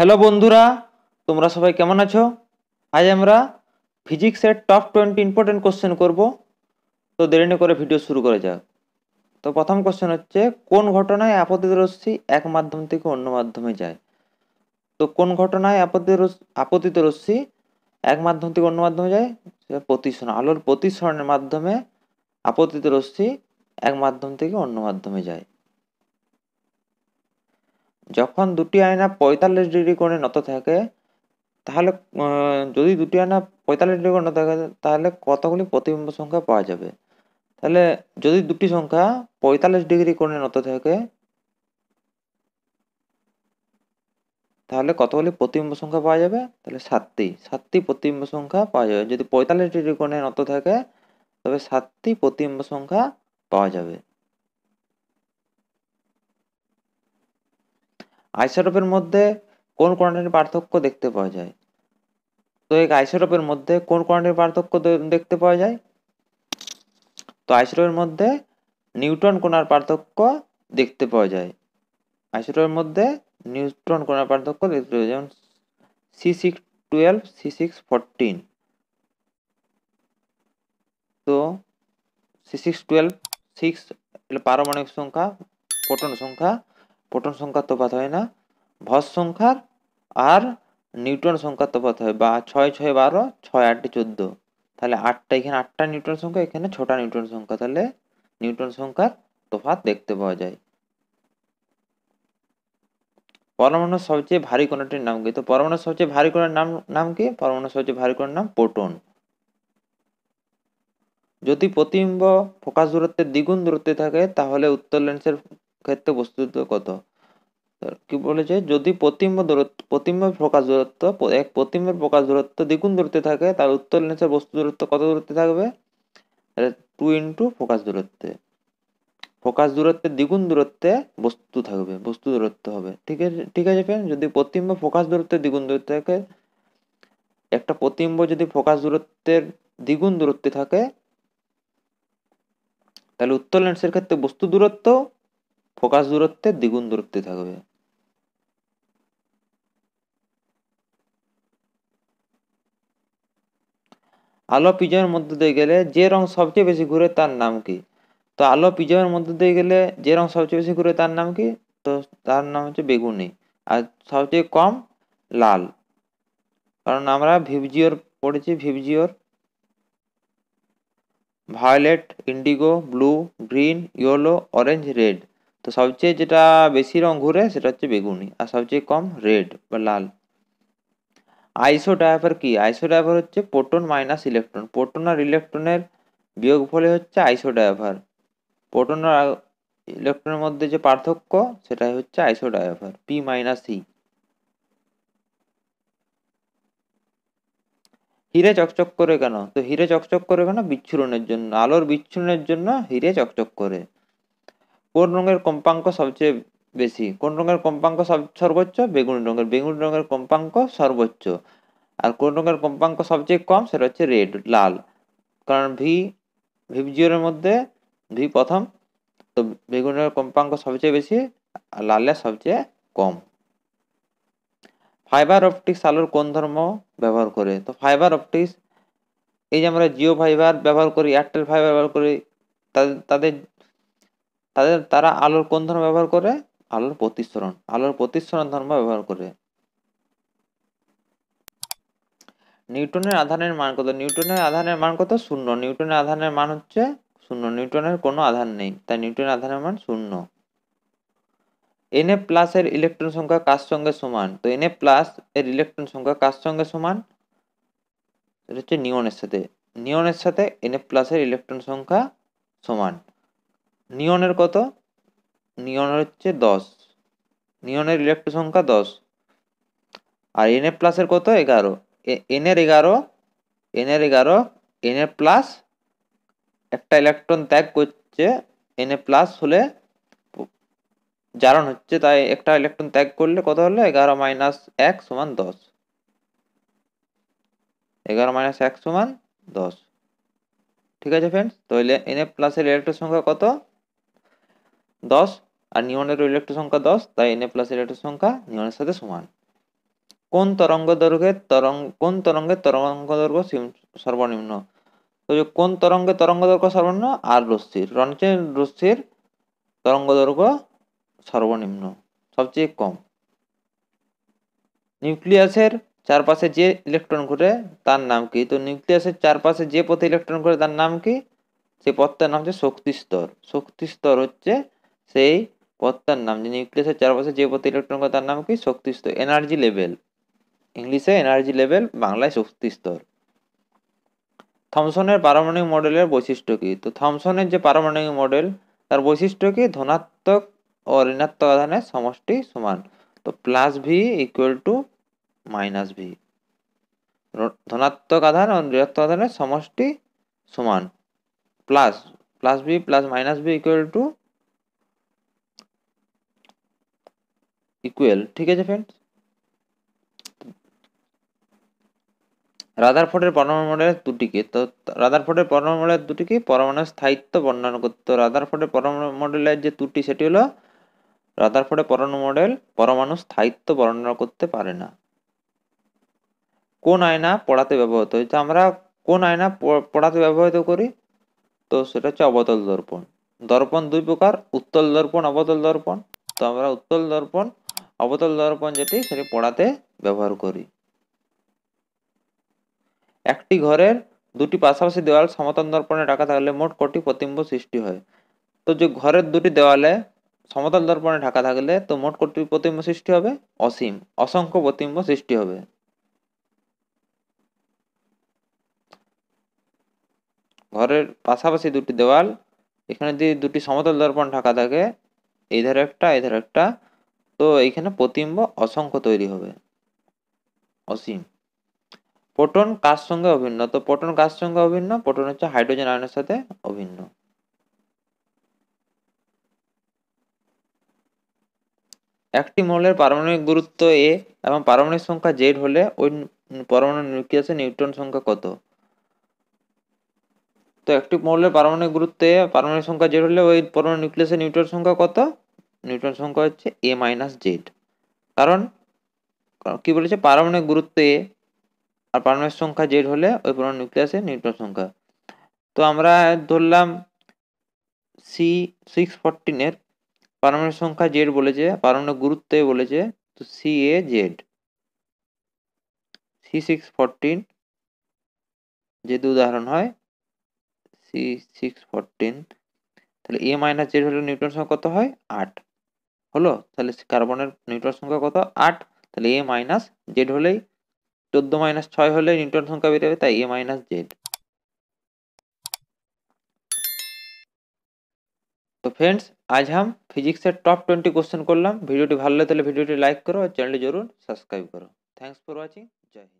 Hello বন্ধুরা তোমরা সবাই কেমন আছো আজ আমরা ফিজিক্সের টপ টোয়েন্টি ইম্পর্টেন্ট কোশ্চেন করব তো দেরিনে করে ভিডিও শুরু করে যাক তো প্রথম কোশ্চেন হচ্ছে কোন ঘটনায় আপত্তিত রশ্মি এক মাধ্যম থেকে অন্য মাধ্যমে যায় তো কোন ঘটনায় আপতিত রশ্মি এক মাধ্যম থেকে অন্য মাধ্যমে যায় সেটা প্রতিসরণ আলোর প্রতিসরণের মাধ্যমে আপত্তিত রশ্মি এক মাধ্যম থেকে অন্য মাধ্যমে যায় যখন দুটি আয়না পঁয়তাল্লিশ ডিগ্রি কোণে নত থাকে তাহলে যদি দুটি আয়না পঁয়তাল্লিশ ডিগ্রি কোণে নত থাকে তাহলে কতগুলি প্রতিবিম্ব সংখ্যা পাওয়া যাবে তাহলে যদি দুটি সংখ্যা পঁয়তাল্লিশ ডিগ্রি কোণে নত থাকে তাহলে কতগুলি প্রতিবিম্ব সংখ্যা পাওয়া যাবে তাহলে সাতটি সাতটি প্রতিবিম্ব সংখ্যা পাওয়া যাবে যদি পঁয়তাল্লিশ ডিগ্রি কোণে নত থাকে তবে সাতটি প্রতিবিম্ব সংখ্যা পাওয়া যাবে আইসোটোপের মধ্যে কোন কোয়ান্টিটির পার্থক্য দেখতে পাওয়া যায় তো এই আইসোটোপের মধ্যে কোন কোয়ান্টিটির পার্থক্য দেখতে পাওয়া যায় তো আইসোটোপের মধ্যে নিউট্রন কোনার পার্থক্য দেখতে পাওয়া যায় আইসোটোপের মধ্যে নিউট্রন কোনার পার্থক্য দেখতে পাওয়া যায় যেমন C six twelve C six fourteen তো সি সিক্স টুয়েলভ সিক্স পারমাণবিক সংখ্যা প্রোটন সংখ্যা প্রোটন সংখ্যার তফাত হয় না ভস সংখ্যার আর নিউটন সংখ্যার তফাত হয় বা ছয় ছয় বারো ছয় আটটি চোদ্দো তাহলে আটটা এখানে আটটা নিউটন সংখ্যা এখানে ছটা নিউটন সংখ্যা তাহলে নিউটন সংখ্যার তফাত দেখতে পাওয়া যায় পরমাণুর সবচেয়ে ভারী কণাটির নাম কি তো পরমাণুর সবচেয়ে ভারী কণার নাম নাম কি পরমাণুর সবচেয়ে ভারী কণার নাম প্রোটন যদি প্রতিম্ব ফোকাস দূরত্বের দ্বিগুণ দূরত্বে থাকে তাহলে উত্তর লেন্সের ক্ষেত্রে বস্তুত কত কি বলেছে যদি প্রতিম্ব দূরত্ব প্রতিম্ব প্রকাশ দূরত্ব এক প্রতিম্বের প্রকাশ দূরত্ব দ্বিগুণ দূরত্বে থাকে তার উত্তর লেন্সের বস্তু দূরত্ব কত দূরত্বে থাকবে টু ইন্টু ফোকাস দূরত্বে ফোকাস দূরত্বে দ্বিগুণ দূরত্বে বস্তু থাকবে বস্তু দূরত্ব হবে ঠিক আছে ঠিক আছে ফ্রেন্ড যদি প্রতিম্ব ফোকাস দূরত্বে দ্বিগুণ দূরত্বে থাকে একটা প্রতিম্ব যদি ফোকাস দূরত্বের দ্বিগুণ দূরত্বে থাকে তাহলে উত্তর লেন্সের ক্ষেত্রে বস্তু দূরত্ব ফোকাস দূরত্বে দ্বিগুণ দূরত্বে থাকবে আলো পিজমের মধ্যে দিয়ে গেলে যে রং সবচেয়ে বেশি ঘুরে তার নাম কি তো আলো পিজমের মধ্যে দিয়ে গেলে যে রং সবচেয়ে বেশি ঘুরে তার নাম কি তো তার নাম হচ্ছে বেগুনি আর সবচেয়ে কম লাল কারণ আমরা ভিভজিওর পড়েছি VIBGYOR violet indigo blue green yellow orange red তো সবচেয়ে যেটা বেশি রং ঘুরে সেটা হচ্ছে বেগুনি আর সবচেয়ে কম রেড বা লাল আইসো ড্রাইভার কি আইসো ড্রাইভার হচ্ছে প্রোটন মাইনাস ইলেকট্রন প্রোটন আর ইলেকট্রনের বিয়োগ ফলে হচ্ছে আইসো ড্রাইভার প্রোটন আর ইলেকট্রনের মধ্যে যে পার্থক্য সেটাই হচ্ছে আইসো ড্রাইভার পি মাইনাস সি e। হিরে চকচক করে কেন তো হিরে চকচক করে কেন বিচ্ছুরণের জন্য আলোর বিচ্ছুরণের জন্য হিরে চকচক করে কোন রঙের কম্পাঙ্ক সবচেয়ে বেশি কোন রঙের কম্পাঙ্ক সব সর্বোচ্চ বেগুনি রঙের বেগুনি রঙের কম্পাঙ্ক সর্বোচ্চ আর কোন রঙের কম্পাঙ্ক সবচেয়ে কম সেটা হচ্ছে রেড লাল কারণ ভি ভিভজিওরের মধ্যে ভি প্রথম তো বেগুনি রঙের কম্পাঙ্ক সবচেয়ে বেশি আর লালের সবচেয়ে কম ফাইবার অপটিক্স আলোর কোন ধর্ম ব্যবহার করে তো ফাইবার অপটিক্স এই যে আমরা জিও ফাইবার ব্যবহার করি এয়ারটেল ফাইবার ব্যবহার করি তাদের তাদের তাদের তারা আলোর কোন ধর্ম ব্যবহার করে আলোর প্রতিসরণ আলোর প্রতিসরণ ধর্ম ব্যবহার করে নিউটনের আধানের মান কত নিউটনের আধানের মান কত শূন্য নিউটনের আধানের মান হচ্ছে শূন্য নিউটনের কোনো আধান নেই তাই নিউটনের আধানের মান শূন্য এনএ প্লাস এর ইলেকট্রন সংখ্যা কার সঙ্গে সমান তো এনএ প্লাস এর ইলেকট্রন সংখ্যা কার সঙ্গে সমান এটা হচ্ছে নিয়নের সাথে নিয়নের সাথে এন প্লাস প্লাসের ইলেকট্রন সংখ্যা সমান নিয়নের কত নিয়নের হচ্ছে দশ নিয়নের ইলেকট্রন সংখ্যা দশ আর এন এ প্লাসের কত এগারো এন এর এগারো এন এর এগারো এন এ প্লাস একটা ইলেকট্রন ত্যাগ করছে এন এ প্লাস হলে জারণ হচ্ছে তাই একটা ইলেকট্রন ত্যাগ করলে কত হলো এগারো মাইনাস এক সমান দশ এগারো মাইনাস এক সমান দশ ঠিক আছে ফ্রেন্ডস তাহলে এন এ প্লাসের ইলেকট্রন সংখ্যা কত দশ আর নিয়নেরও ইলেকট্রন সংখ্যা দশ তাই এন এ প্লাস ইলেকট্রন সংখ্যা নিয়নের সাথে সমান কোন তরঙ্গ দৈর্ঘ্যের তরঙ্গ কোন তরঙ্গের তরঙ্গ দৈর্ঘ্য সর্বনিম্ন তো কোন তরঙ্গের তরঙ্গ দৈর্ঘ্য সর্বনিম্ন আর রশ্মির রঞ্চের রশ্মির তরঙ্গ দৈর্ঘ্য সর্বনিম্ন সবচেয়ে কম নিউক্লিয়াসের চারপাশে যে ইলেকট্রন ঘুরে তার নাম কি তো নিউক্লিয়াসের চারপাশে যে পথে ইলেকট্রন ঘুরে তার নাম কি সে পথটার নাম হচ্ছে শক্তি স্তর শক্তি স্তর হচ্ছে সেই পথটার নাম যে নিউক্লিয়াসের চারপাশে যে পথে ইলেকট্রন তার নাম কি শক্তি স্তর এনার্জি লেভেল ইংলিশে এনার্জি লেভেল বাংলায় শক্তি স্তর থমসনের পারমাণবিক মডেলের বৈশিষ্ট্য কী তো থমসনের যে পারমাণবিক মডেল তার বৈশিষ্ট্য কি ধনাত্মক ও ঋণাত্মক আধানের সমষ্টি সমান তো plus V equal to minus V ধনাত্মক আধান ও ঋণাত্মক আধানের সমষ্টি সমান plus plus V plus minus V equal to equal ঠিক আছে ফ্রেন্ডস রাদারফোর্ডের পরমাণু মডেলের দুটিকে তো রাদারফোর্ডের পরমাণু মডেলের দুটিকে পরমাণু স্থায়িত্ব বর্ণনা করত রাদারফোর্ডের পরমাণু মডেলের যে দুটি সেটি হলো রাদারফোর্ডের পরমাণু মডেল পরমাণু স্থায়িত্ব বর্ণনা করতে পারে না কোন আয়না পড়াতে ব্যবহৃত হয় আমরা কোন আয়না পড়াতে ব্যবহৃত করি তো সেটা হচ্ছে অবতল দর্পণ দর্পণ দুই প্রকার উত্তল দর্পণ অবতল দর্পণ তো আমরা উত্তল দর্পণ অবতল দর্পণ যেটি সেটি পড়াতে ব্যবহার করি একটি ঘরের দুটি পাশাপাশি দেওয়াল সমতল দর্পণে ঢাকা থাকলে মোট কটি প্রতিম্ব সৃষ্টি হয় তো যে ঘরের দুটি দেওয়ালে সমতল দর্পণে ঢাকা থাকলে তো মোট কটি প্রতিম্ব সৃষ্টি হবে অসীম অসংখ্য প্রতিম্ব সৃষ্টি হবে ঘরের পাশাপাশি দুটি দেওয়াল এখানে যদি দুটি সমতল দর্পণ ঢাকা থাকে এই ধারে একটা এই ধারে একটা তো এইখানে প্রতিম্ব অসংখ্য তৈরি হবে অসীম প্রোটন কার সঙ্গে অভিন্ন তো প্রোটন কার সঙ্গে অভিন্ন প্রোটন হচ্ছে হাইড্রোজেন আয়নের সাথে অভিন্ন একটি মৌলের পারমাণবিক গুরুত্ব এ এবং পারমাণবিক সংখ্যা জেড হলে ওই পরমাণু নিউক্লিয়াসে নিউট্রন সংখ্যা কত তো একটি মৌলের পারমাণবিক গুরুত্ব এ পারমাণবিক সংখ্যা জেড হলে ওই পরমাণু নিউক্লিয়াসে নিউট্রন সংখ্যা কত নিউটন সংখ্যা হচ্ছে এ মাইনাস জেড কারণ কি বলেছে পারমাণবিক গুরুত্ব এ আর পারমাণবিক সংখ্যা জেড হলে ওই পরমাণু নিউক্লিয়াসের নিউটন সংখ্যা তো আমরা ধরলাম সি সিক্স ফোরটিনের পারমাণবিক সংখ্যা জেড বলেছে পারমাণবিক গুরুত্ব এ বলেছে তো C A Z C six fourteen যেহেতু উদাহরণ হয় সি সিক্স ফোরটিন তাহলে এ মাইনাস জেড হলে নিউটন সংখ্যা কত হয় আট হলো তাহলে কার্বনের নিউট্রন সংখ্যা কত আট তাহলে এ মাইনাস জেড হলেই চোদ্দ মাইনাস ছয় হলে নিউট্রন সংখ্যা বেরোবে তাই এ মাইনাস জেড তো ফ্রেন্ডস আজ हम ফিজিক্সের টপ টোয়েন্টি ट्वेंटी করলাম ভিডিওটি ভালো লাগলে তাহলে ভিডিওটি লাইক করো আর চ্যানেলটি জরুর সাবস্ক্রাইব করো থ্যাঙ্কস ফর ওয়াচিং জয়